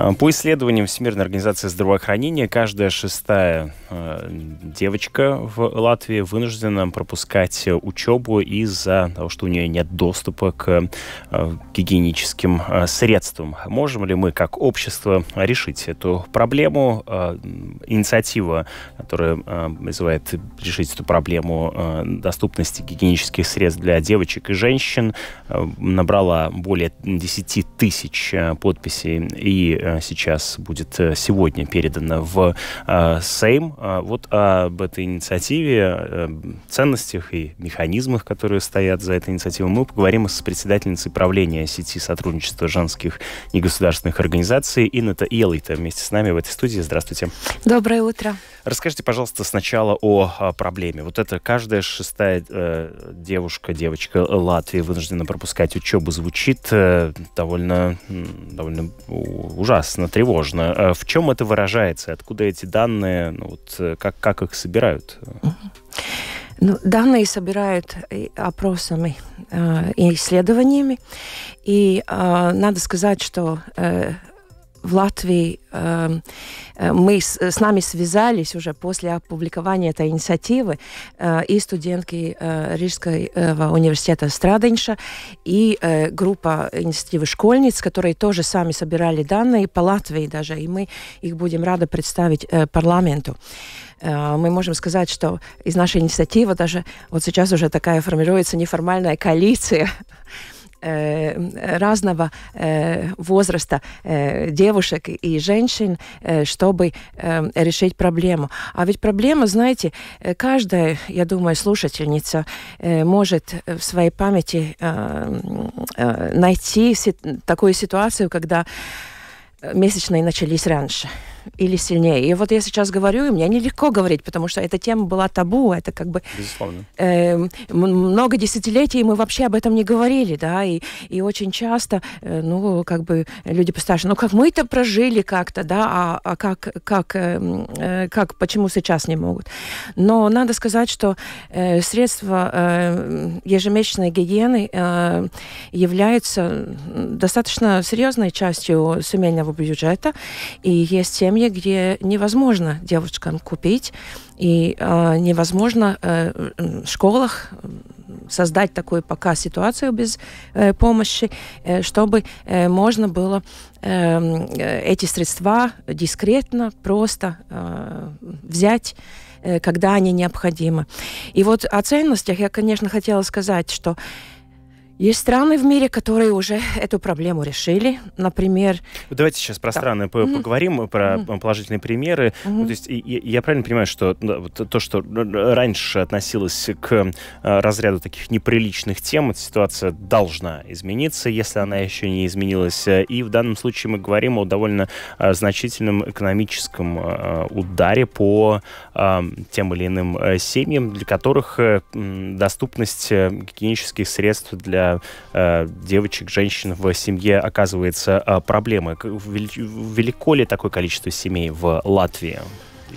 А, по исследованиям Всемирной организации здравоохранения, каждая шестая э, девочка в Латвии вынуждена пропускать учебу из-за того, что у нее нет доступа к э, гигиеническим э, средствам. Можем ли мы как общество решить эту проблему? Инициатива, которая вызывает решить эту проблему доступности гигиенических средств для девочек и женщин, набрала более 10 тысяч подписей и Э, сейчас будет э, сегодня передано в э, Сейм. Вот об этой инициативе, ценностях и механизмах, которые стоят за этой инициативой, мы поговорим с председательницей правления сети сотрудничества женских негосударственных организаций Инната Елайта вместе с нами в этой студии. Здравствуйте. Доброе утро. Расскажите, пожалуйста, сначала о проблеме. Вот это каждая шестая девушка, девочка Латвии вынуждена пропускать учебу звучит довольно, довольно ужасно ужасно тревожно. Э, в чем это выражается? Откуда эти данные? Ну, вот, э, как, как их собирают? Ну, данные собирают опросами э, и исследованиями. И э, надо сказать, что в Латвии эм, э, мы с, э, с нами связались уже после опубликования этой инициативы э, и студентки Рижского университета Страденша и группа инициативы школьниц, которые тоже сами собирали данные по Латвии даже, и мы их будем рады представить парламенту мы можем сказать, что из нашей инициативы даже вот сейчас уже такая формируется неформальная коалиция Э, разного э, возраста э, девушек и женщин, чтобы решить проблему. А ведь проблема, знаете, каждая, я думаю, слушательница может в своей памяти найти такую ситуацию, когда месячные начались раньше или сильнее. И вот я сейчас говорю, и мне нелегко говорить, потому что эта тема была табу, это как бы... Безусловно. Э, много десятилетий мы вообще об этом не говорили, да, и, и очень часто, э, ну, как бы люди постарше, ну, как мы это прожили как-то, да, а, а как, как, эм, э, как, почему сейчас не могут. Но надо сказать, что э, средства э, ежемесячной гигиены э, являются достаточно серьезной частью семейного бюджета, и есть те э, семьи, где невозможно девочкам купить, и э, невозможно э, в школах создать такую пока ситуацию без э, помощи, э, чтобы э, можно было э, э эти средства дискретно просто э, взять э, когда они необходимы. И вот о ценностях я, конечно, хотела сказать, что есть страны в мире, которые уже эту проблему решили. Например... Давайте сейчас про да. страны mm-hmm. поговорим, э, про положительные примеры. Mm-hmm. то есть я, я правильно понимаю, что то, что э, раньше относилось к э, разряду таких неприличных тем, эта ситуация должна измениться, если она еще не изменилась. И в данном случае мы говорим о довольно значительном экономическом ударе по тем или иным семьям, для которых доступность гигиенических средств для э, девочек, женщин в семье оказывается э, проблемой. Велико ли такое количество семей в Латвии?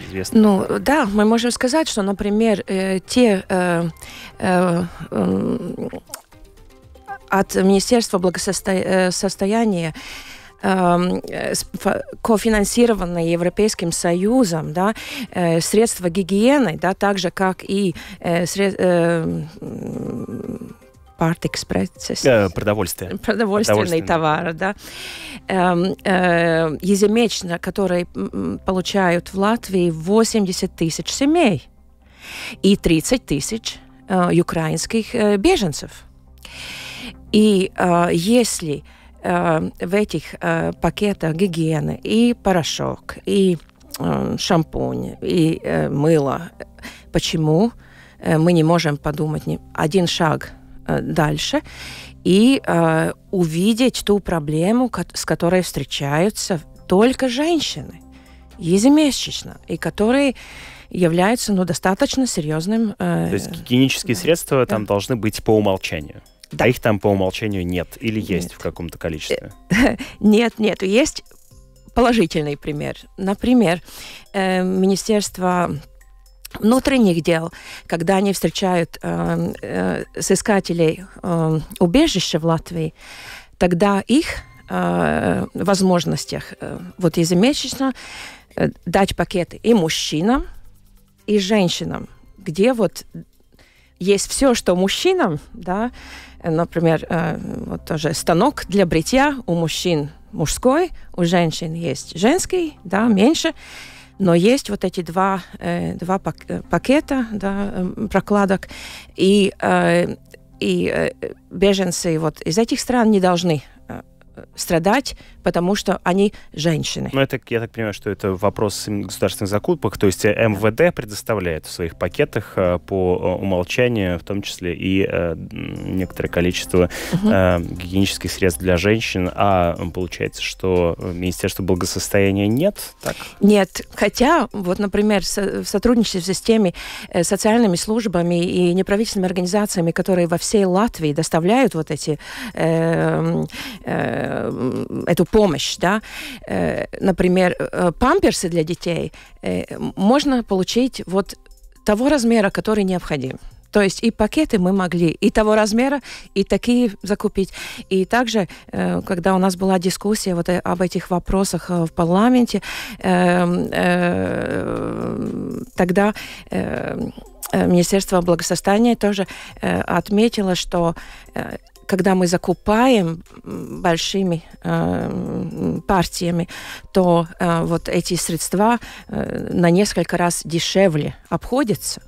известно. Ну да, мы можем сказать, что, например, э, те э, э, э, от Министерства благосостояния э, э, кофинансированные Европейским Союзом, да, э, средства гигиены, да, так же, как и средства pārtiks preces. Э, продовольствие. Продовольственный товар, да. Эм, э, ежемесячно, которые получают в Латвии 80 тысяч семей и 30 тысяч э, украинских э, беженцев. И если в этих пакетах гигиены и порошок, и шампунь, и мыло, почему мы не можем подумать ни один шаг – Э, дальше и э, увидеть ту проблему, с которой встречаются только женщины ежемесячно, и которые являются ну, достаточно серьезным... Э, То есть гигиенические да, средства да. там должны быть по умолчанию? А да. А их там по умолчанию нет или есть нет. в каком-то количестве? Нет, нет. Есть положительный пример. Например, э, Министерство внутренних дел, когда они встречают э, э, соискателей э, убежища в Латвии, тогда их э, возможностях э, вот ежемесячно э, дать пакеты и мужчинам, и женщинам, где вот есть все, что мужчинам, да, например, э, вот тоже станок для бритья у мужчин мужской, у женщин есть женский, да, меньше, но есть вот эти два, э, два э, пакета да, эм, прокладок, и, э, и э, беженцы вот из этих стран не должны э, страдать потому что они женщины. Ну, это, я так понимаю, что это вопрос государственных закупок, то есть э, МВД предоставляет в своих пакетах э, по э, умолчанию, в том числе и некоторое количество угу. гигиенических средств для женщин, а получается, что Министерства благосостояния нет, так? Нет, хотя, вот, например, в сотрудничестве с теми социальными службами и неправительственными организациями, которые во всей Латвии доставляют вот эти эм, э, э, эту помощь, да, э, например, э, памперсы для детей э, можно получить вот того размера, который необходим. То есть и пакеты мы могли и того размера, и такие закупить. И также, когда у нас была дискуссия вот об этих вопросах в парламенте, эм, тогда Министерство благосостояния тоже отметило, что когда мы закупаем большими э, партиями, то э, вот эти средства э, на несколько раз дешевле обходятся.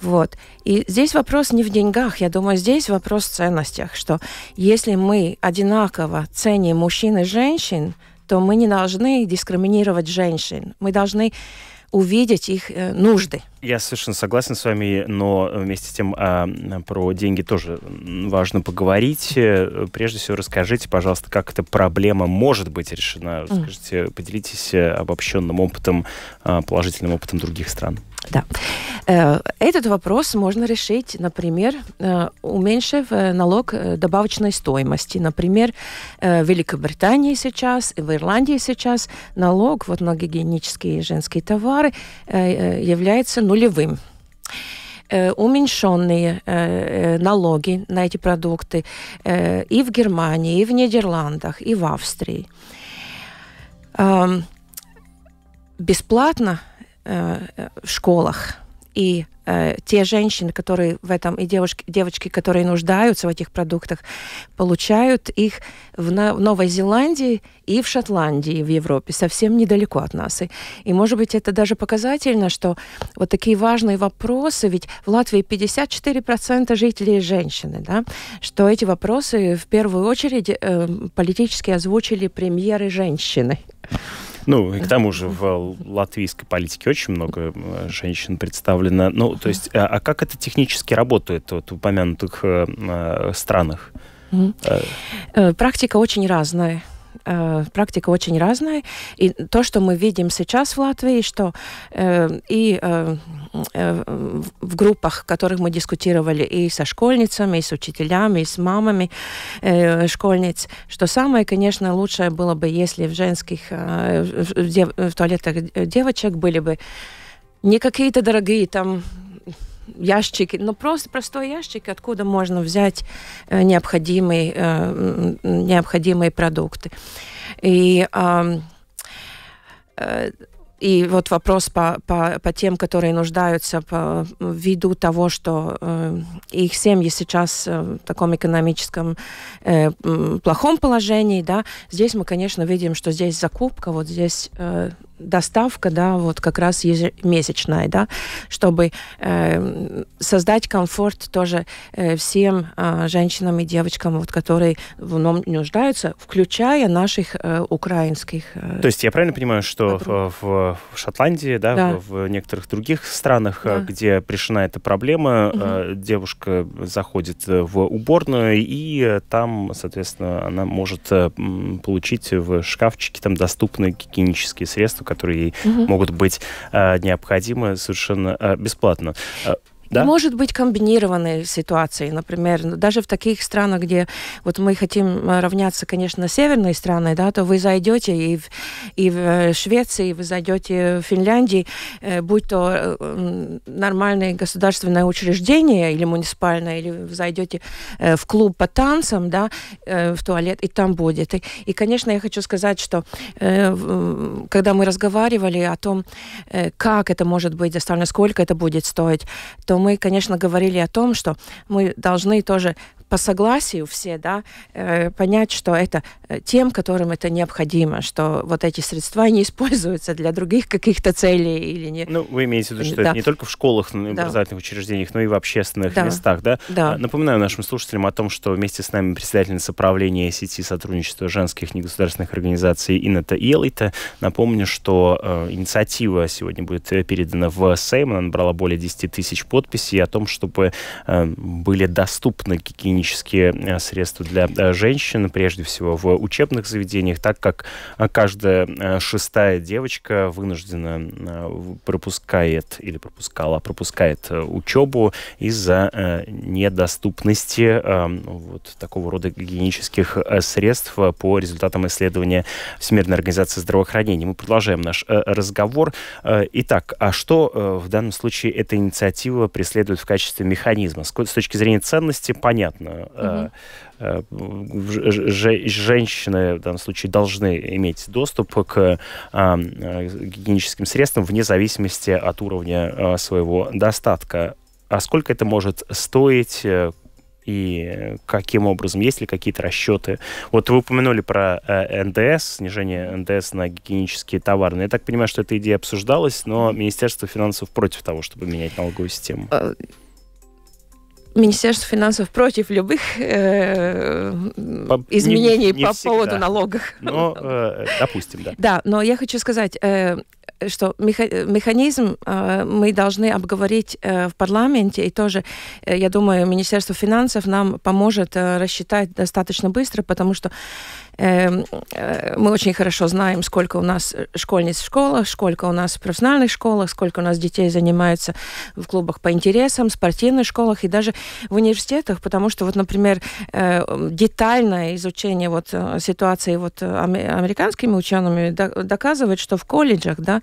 Вот. И здесь вопрос не в деньгах, я думаю, здесь вопрос в ценностях, что если мы одинаково ценим мужчин и женщин, то мы не должны дискриминировать женщин. Мы должны увидеть их э, нужды. Я совершенно согласен с вами, но вместе с тем а, про деньги тоже важно поговорить. Э, прежде всего, расскажите, пожалуйста, как эта проблема может быть решена. Скажите, поделитесь э, обобщенным опытом, а, положительным опытом других стран. Да. Э, этот вопрос можно решить, например, э, уменьшив э, налог добавочной стоимости. Например, в Великобритании сейчас, в Ирландии сейчас налог вот на гигиенические женские товары является нулевым уменьшенные налоги на эти продукты и в Германии, и в Нидерландах, и в Австрии. бесплатно Э, э, в школах. И э, те женщины, которые в этом, и девушки, девочки, которые нуждаются в этих продуктах, получают их в, на, в Новой Зеландии и в Шотландии, в Европе, совсем недалеко от нас. И, и, может быть, это даже показательно, что вот такие важные вопросы, ведь в Латвии 54% жителей женщины, да, что эти вопросы в первую очередь э, политически озвучили премьеры женщины. Ну, и к тому же в латвийской политике очень много э, женщин представлено. Ну, то есть, а, а, как это технически работает вот, в упомянутых э, э странах? Э. Практика очень разная. Э, практика очень разная. И то, что мы видим сейчас в Латвии, что э, и э, в группах, в которых мы дискутировали и со школьницами, и с учителями, и с мамами школьниц, что самое, конечно, лучшее было бы, если в женских в туалетах девочек были бы не какие-то дорогие там ящики, но ну, просто простой ящик, откуда можно взять э, необходимые, э, необходимые продукты. И, э, и вот вопрос по, по, по тем, которые нуждаются по, ввиду того, что их семьи сейчас в таком экономическом плохом положении, да, здесь мы, конечно, видим, что здесь закупка, вот здесь доставка, да, вот как раз ежемесячная, да, чтобы э, создать комфорт тоже э, всем э, женщинам и девочкам, вот, которые в нем нуждаются, включая наших э, украинских. Э, То есть я правильно понимаю, что в, в Шотландии, да, да. В, в некоторых других странах, э, да. где пришла эта проблема, угу. э, девушка заходит э, в уборную и там, соответственно, она может э, получить в шкафчике там доступные гигиенические средства, которые ей угу. могут быть э, необходимы совершенно э, бесплатно. Э, да? Может быть комбинированные ситуации, например, даже в таких странах, где вот мы хотим э, равняться, конечно, северной страной, да, то вы зайдете и в, и в э, Швеции, и вы зайдете в Финляндии, э, будь то нормальное государственное учреждение или муниципальное, или вы зайдете в клуб по танцам, да, в туалет, и там будет. И, и конечно, я хочу сказать, что когда мы разговаривали о том, как это может быть доставлено, сколько это будет стоить, то мы, конечно, говорили о том, что мы должны тоже по согласию все, да, э, понять, что это э, тем, которым это необходимо, что вот эти средства не используются для других каких-то целей или не. Ну, вы имеете в виду, что да. это не только в школах, да. образовательных учреждениях, но и в общественных да. местах, да? Да. А, напоминаю нашим слушателям о том, что вместе с нами председательница правления сети сотрудничества женских негосударственных организаций Инета Елайта. Напомню, что э, инициатива сегодня будет э, передана в Сейм, она набрала более 10 тысяч подписей о том, чтобы э, были доступны какие клинические э, средства для э, женщин, прежде всего в учебных заведениях, так как э, каждая шестая девочка вынуждена пропускает или пропускала, пропускает учебу из-за недоступности вот такого рода гигиенических средств по результатам исследования Всемирной организации здравоохранения. Мы продолжаем наш разговор. Итак, а что в данном случае эта инициатива преследует в качестве механизма? С точки зрения ценности, понятно, угу. женщины, в данном случае, должны иметь доступ к э, гигиеническим средствам вне зависимости от уровня своего достатка. А сколько это может стоить? и каким образом, есть ли какие-то расчеты. Вот вы упомянули про э, НДС, снижение НДС на гигиенические товары. Но ну, я так понимаю, что эта идея обсуждалась, но Министерство финансов против того, чтобы менять налоговую систему. А, Министерство финансов против любых э, по, изменений не, не по всегда, поводу налогов. Но, э, допустим, да. Да, но я хочу сказать, э, что механизм э, мы должны обговорить э, в парламенте, и тоже, э, я думаю, Министерство финансов нам поможет э, рассчитать достаточно быстро, потому что Эм, э, мы очень хорошо знаем, сколько у нас э, школьниц в школах, сколько у нас в профессиональных школах, сколько у нас детей занимаются в клубах по интересам, спортивных школах и даже в университетах, потому что вот, например, э, детальное изучение вот ситуации вот американскими учеными доказывает, что в колледжах, да,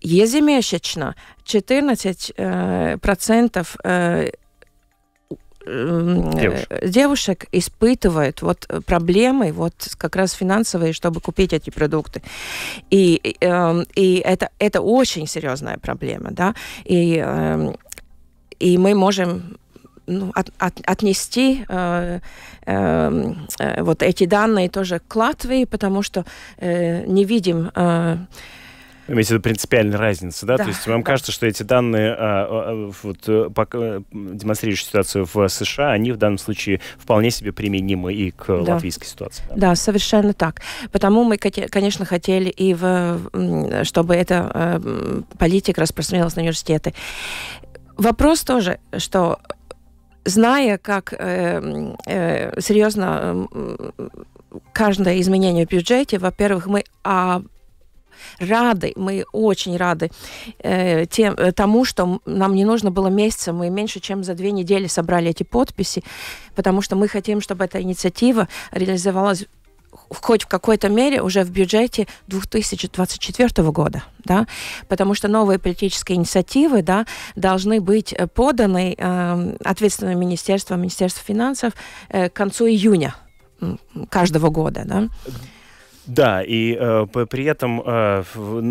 ежемесячно 14% Э, девушек. Э, девушек испытывает вот проблемы вот как раз финансовые, чтобы купить эти продукты. И, э, и это, это очень серьезная проблема, да. И, эм, и мы можем ну, от, от, отнести э, э, э, вот эти данные тоже к Латвии, потому что э, не видим... Э, Имеется в виду принципиальная разница, да? да? То есть вам да. кажется, что эти данные, а, а, а, вот, э, э, демонстрирующие ситуацию в США, они в данном случае вполне себе применимы и к да. латвийской ситуации. Да? да, совершенно так. Потому мы, конечно, хотели, и в, чтобы эта э, политика распространялась на университеты. Вопрос тоже, что зная, как э, э, серьезно э, каждое изменение в бюджете, во-первых, мы а, рады, мы очень рады э, тем, э, тому, что нам не нужно было месяца, мы меньше чем за две недели собрали эти подписи, потому что мы хотим, чтобы эта инициатива реализовалась хоть в какой-то мере уже в бюджете 2024 года, да, потому что новые политические инициативы, да, должны быть э, поданы э, ответственным министерством, Министерством финансов э, к концу июня каждого года, да? Да, и э, при этом, э,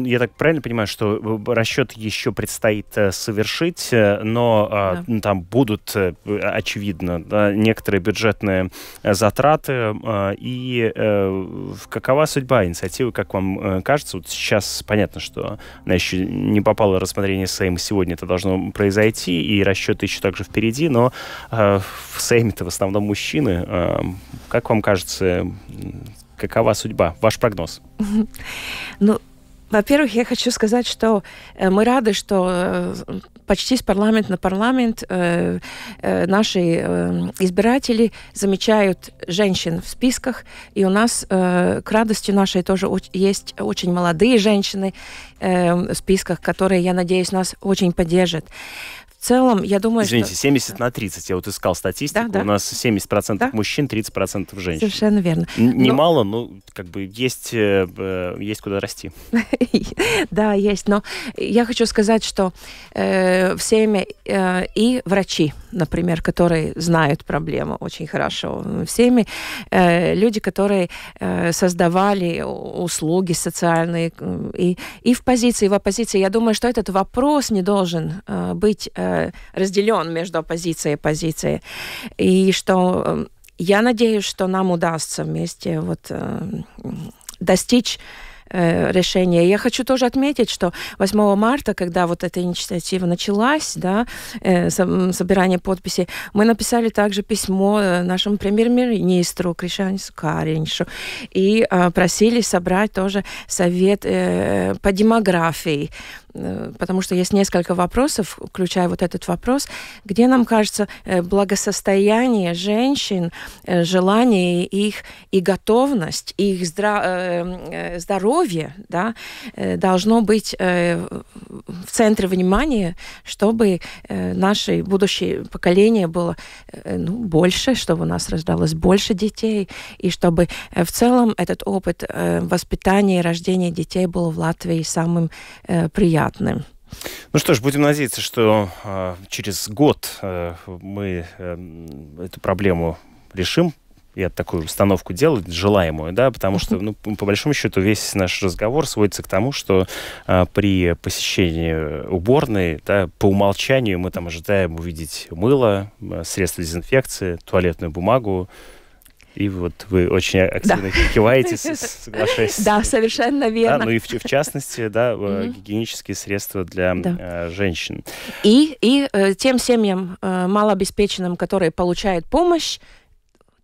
я так правильно понимаю, что э, расчет еще предстоит э, совершить, э, но э, да. там будут, э, очевидно, да, некоторые бюджетные затраты. Э, и э, какова судьба инициативы, как вам э, кажется? Вот сейчас понятно, что она еще не попала в рассмотрение Сейма, сегодня это должно произойти, и расчеты еще также впереди, но э, в Сейме-то в основном мужчины. Э, как вам кажется, какова судьба? Ваш прогноз? Ну, во-первых, я хочу сказать, что э, мы рады, что э, почти с парламент на парламент э, наши избиратели замечают женщин в списках, и у нас к радости нашей тоже есть очень молодые женщины в списках, которые, я надеюсь, нас очень поддержат целом, я думаю, Извините, что... 70 на 30, я вот искал статистику, да, да. у нас 70% да? мужчин, 30% женщин. Совершенно верно. немало, но... но как бы есть, э, есть куда расти. да, есть, но я хочу сказать, что э, всеми э, и врачи, например, которые знают проблему очень хорошо, всеми э, люди, которые э, создавали услуги социальные и, в позиции, и в оппозиции, я думаю, что этот вопрос не должен быть разделен между оппозицией и позицией. И что э, я надеюсь, что нам удастся вместе вот э, достичь э, решения. Я хочу тоже отметить, что 8 марта, когда вот эта инициатива началась, да, собирание подписей, мы написали также письмо нашему премьер-министру Кришанису Кариншу и просили собрать тоже совет по демографии Э, потому что есть несколько вопросов, включая вот этот вопрос, где нам кажется э, благосостояние женщин, э, желание их и готовность, их здра- здоровье да, должно быть в центре внимания, чтобы наше будущее поколение было ну, больше, чтобы у нас рождалось больше детей, и чтобы в целом этот опыт воспитания и рождения детей был в Латвии самым приятным понятны. Ну что ж, будем надеяться, что э, через год э, мы э, эту проблему решим, я такую установку делаю, желаемую, да, потому что, ну, по большому счету, весь наш разговор сводится к тому, что э, при посещении уборной, да, по умолчанию мы там ожидаем увидеть мыло, средства дезинфекции, туалетную бумагу, и вот вы очень а, активно да. киваете, соглашаясь. Да, совершенно верно. Да, ну и в, в частности, да, э, гигиенические средства для да. Э, женщин. И, и э, тем семьям малообеспеченным, которые получают помощь,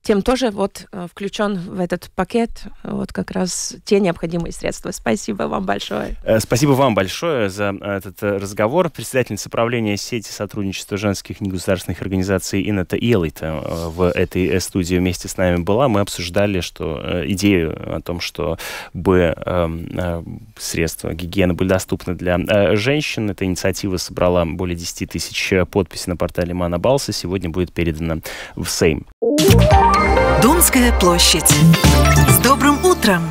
тем тоже вот э, включен в этот пакет вот как раз те необходимые средства. Спасибо вам большое. Э, спасибо вам большое за э, этот разговор. Председатель правления сети сотрудничества женских негосударственных организаций Инета Иелайта в этой студии вместе с нами была. Мы обсуждали что идею о том, что бы эм, средства гигиены были доступны для женщин. Эта инициатива собрала более 10 тысяч подписей на портале Манабалса. Сегодня будет передана в Сейм. Домская площадь. С добрым утром!